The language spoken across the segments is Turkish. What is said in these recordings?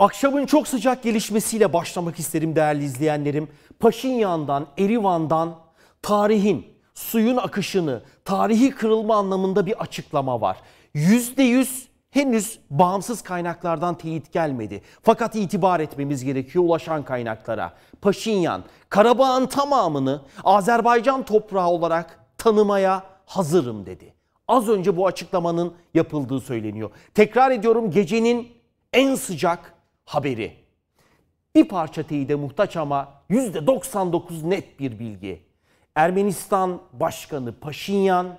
Akşamın çok sıcak gelişmesiyle başlamak isterim değerli izleyenlerim. Paşinyan'dan, Erivan'dan tarihin, suyun akışını, tarihi kırılma anlamında bir açıklama var. %100 henüz bağımsız kaynaklardan teyit gelmedi. Fakat itibar etmemiz gerekiyor ulaşan kaynaklara. Paşinyan, Karabağ'ın tamamını Azerbaycan toprağı olarak tanımaya hazırım dedi. Az önce bu açıklamanın yapıldığı söyleniyor. Tekrar ediyorum gecenin en sıcak haberi. Bir parça teyide muhtaç ama %99 net bir bilgi. Ermenistan Başkanı Paşinyan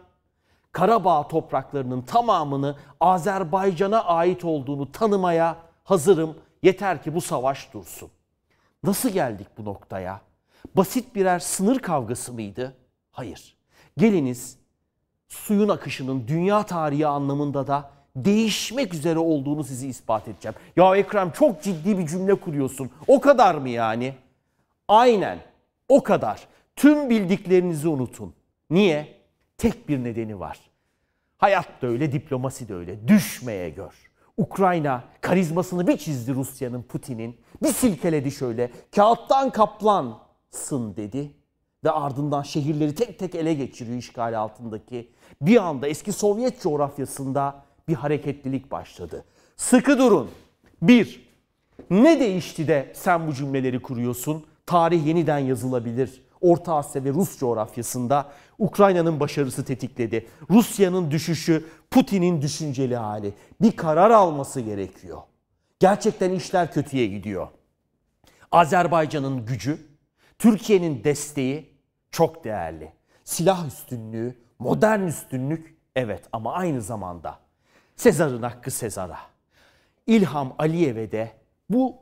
Karabağ topraklarının tamamını Azerbaycan'a ait olduğunu tanımaya hazırım. Yeter ki bu savaş dursun. Nasıl geldik bu noktaya? Basit birer sınır kavgası mıydı? Hayır. Geliniz suyun akışının dünya tarihi anlamında da değişmek üzere olduğunu sizi ispat edeceğim. Ya Ekrem çok ciddi bir cümle kuruyorsun. O kadar mı yani? Aynen. O kadar. Tüm bildiklerinizi unutun. Niye? Tek bir nedeni var. Hayat da öyle, diplomasi de öyle. Düşmeye gör. Ukrayna karizmasını bir çizdi Rusya'nın, Putin'in. Bir silkeledi şöyle. Kağıttan kaplansın dedi. Ve ardından şehirleri tek tek ele geçiriyor işgal altındaki. Bir anda eski Sovyet coğrafyasında bir hareketlilik başladı. Sıkı durun. Bir, ne değişti de sen bu cümleleri kuruyorsun? Tarih yeniden yazılabilir. Orta Asya ve Rus coğrafyasında Ukrayna'nın başarısı tetikledi. Rusya'nın düşüşü, Putin'in düşünceli hali. Bir karar alması gerekiyor. Gerçekten işler kötüye gidiyor. Azerbaycan'ın gücü, Türkiye'nin desteği çok değerli. Silah üstünlüğü, modern üstünlük evet ama aynı zamanda Sezar'ın hakkı Sezar'a. İlham Aliyev'e de bu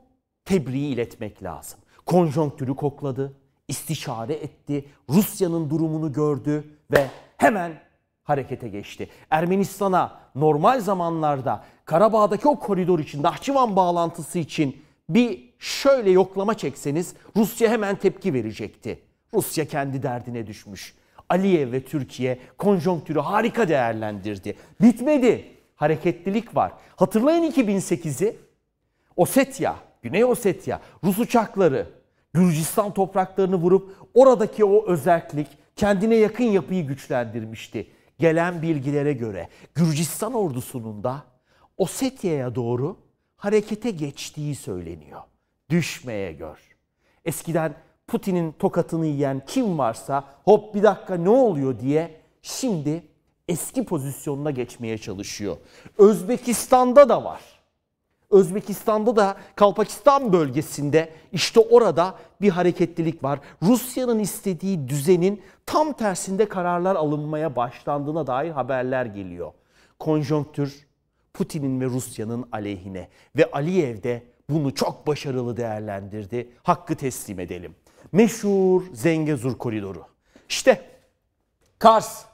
tebriği iletmek lazım. Konjonktürü kokladı, istişare etti, Rusya'nın durumunu gördü ve hemen harekete geçti. Ermenistan'a normal zamanlarda Karabağ'daki o koridor için, Nahçıvan bağlantısı için bir şöyle yoklama çekseniz Rusya hemen tepki verecekti. Rusya kendi derdine düşmüş. Aliyev ve Türkiye konjonktürü harika değerlendirdi. Bitmedi hareketlilik var. Hatırlayın 2008'i. Osetya, Güney Osetya, Rus uçakları Gürcistan topraklarını vurup oradaki o özellik kendine yakın yapıyı güçlendirmişti. Gelen bilgilere göre Gürcistan ordusunun da Osetya'ya doğru harekete geçtiği söyleniyor. Düşmeye gör. Eskiden Putin'in tokatını yiyen kim varsa hop bir dakika ne oluyor diye şimdi eski pozisyonuna geçmeye çalışıyor. Özbekistan'da da var. Özbekistan'da da Kalpakistan bölgesinde işte orada bir hareketlilik var. Rusya'nın istediği düzenin tam tersinde kararlar alınmaya başlandığına dair haberler geliyor. Konjonktür Putin'in ve Rusya'nın aleyhine ve Aliyev de bunu çok başarılı değerlendirdi. Hakkı teslim edelim. Meşhur Zengezur Koridoru. İşte Kars,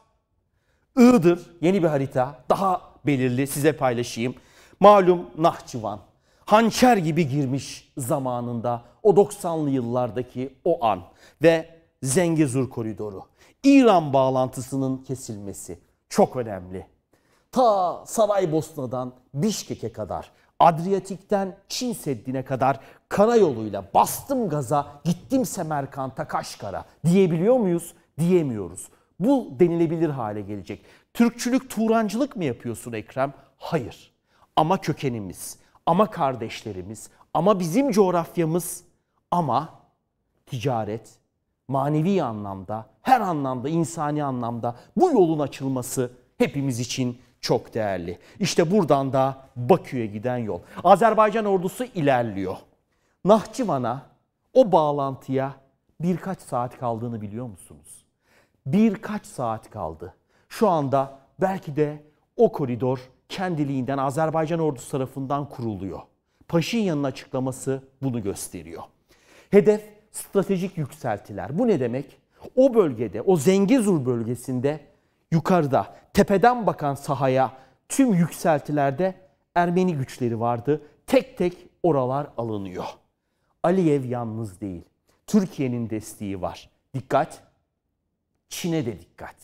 Iğdır yeni bir harita daha belirli size paylaşayım. Malum Nahçıvan hançer gibi girmiş zamanında o 90'lı yıllardaki o an ve Zengezur koridoru. İran bağlantısının kesilmesi çok önemli. Ta Saraybosna'dan Bişkek'e kadar, Adriyatik'ten Çin Seddi'ne kadar karayoluyla bastım gaza, gittim Semerkant'a, Kaşkar'a diyebiliyor muyuz? Diyemiyoruz. Bu denilebilir hale gelecek. Türkçülük, Turancılık mı yapıyorsun Ekrem? Hayır. Ama kökenimiz, ama kardeşlerimiz, ama bizim coğrafyamız, ama ticaret, manevi anlamda, her anlamda, insani anlamda bu yolun açılması hepimiz için çok değerli. İşte buradan da Bakü'ye giden yol. Azerbaycan ordusu ilerliyor. Nahçıvan'a o bağlantıya birkaç saat kaldığını biliyor musunuz? birkaç saat kaldı. Şu anda belki de o koridor kendiliğinden Azerbaycan ordusu tarafından kuruluyor. Paşinyan'ın açıklaması bunu gösteriyor. Hedef stratejik yükseltiler. Bu ne demek? O bölgede, o Zengezur bölgesinde yukarıda tepeden bakan sahaya tüm yükseltilerde Ermeni güçleri vardı. Tek tek oralar alınıyor. Aliyev yalnız değil. Türkiye'nin desteği var. Dikkat! Çin'e de dikkat.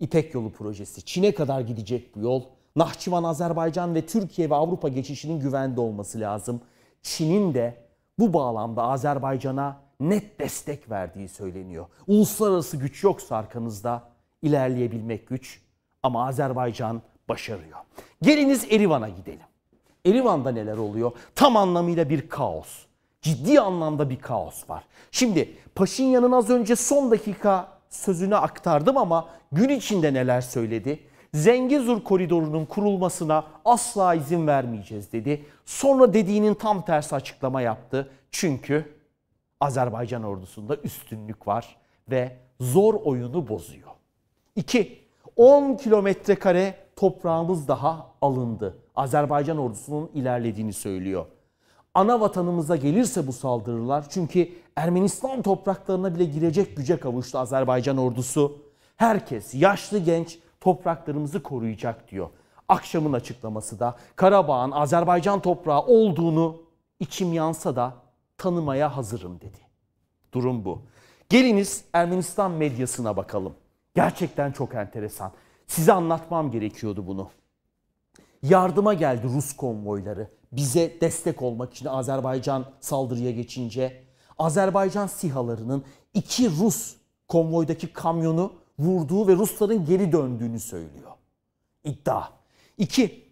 İpek yolu projesi. Çin'e kadar gidecek bu yol. Nahçıvan, Azerbaycan ve Türkiye ve Avrupa geçişinin güvende olması lazım. Çin'in de bu bağlamda Azerbaycan'a net destek verdiği söyleniyor. Uluslararası güç yoksa arkanızda ilerleyebilmek güç ama Azerbaycan başarıyor. Geliniz Erivan'a gidelim. Erivan'da neler oluyor? Tam anlamıyla bir kaos. Ciddi anlamda bir kaos var. Şimdi Paşinyan'ın az önce son dakika sözünü aktardım ama gün içinde neler söyledi? Zengezur koridorunun kurulmasına asla izin vermeyeceğiz dedi. Sonra dediğinin tam tersi açıklama yaptı. Çünkü Azerbaycan ordusunda üstünlük var ve zor oyunu bozuyor. 2. 10 kilometre kare toprağımız daha alındı. Azerbaycan ordusunun ilerlediğini söylüyor. Ana vatanımıza gelirse bu saldırılar çünkü Ermenistan topraklarına bile girecek güce kavuştu Azerbaycan ordusu. Herkes, yaşlı genç topraklarımızı koruyacak diyor. Akşamın açıklaması da Karabağ'ın Azerbaycan toprağı olduğunu içim yansa da tanımaya hazırım dedi. Durum bu. Geliniz Ermenistan medyasına bakalım. Gerçekten çok enteresan. Size anlatmam gerekiyordu bunu. Yardıma geldi Rus konvoyları. Bize destek olmak için Azerbaycan saldırıya geçince Azerbaycan sihalarının iki Rus konvoydaki kamyonu vurduğu ve Rusların geri döndüğünü söylüyor. İddia. İki,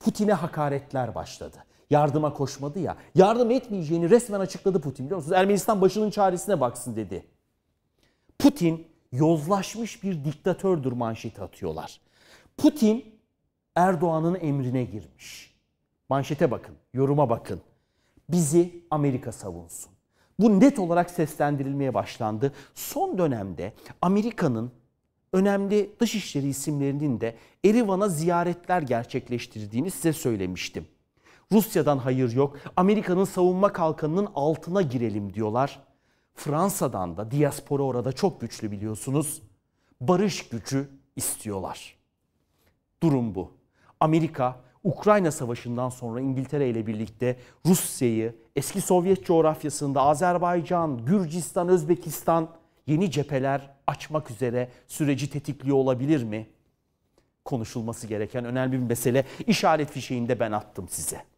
Putin'e hakaretler başladı. Yardıma koşmadı ya. Yardım etmeyeceğini resmen açıkladı Putin biliyor musunuz? Ermenistan başının çaresine baksın dedi. Putin yozlaşmış bir diktatördür manşeti atıyorlar. Putin Erdoğan'ın emrine girmiş. Manşete bakın, yoruma bakın. Bizi Amerika savunsun. Bu net olarak seslendirilmeye başlandı. Son dönemde Amerika'nın önemli dışişleri isimlerinin de Erivan'a ziyaretler gerçekleştirdiğini size söylemiştim. Rusya'dan hayır yok. Amerika'nın savunma kalkanının altına girelim diyorlar. Fransa'dan da diaspora orada çok güçlü biliyorsunuz. Barış gücü istiyorlar. Durum bu. Amerika Ukrayna Savaşı'ndan sonra İngiltere ile birlikte Rusya'yı eski Sovyet coğrafyasında Azerbaycan, Gürcistan, Özbekistan yeni cepheler açmak üzere süreci tetikliyor olabilir mi? Konuşulması gereken önemli bir mesele. işaret fişeğinde ben attım size.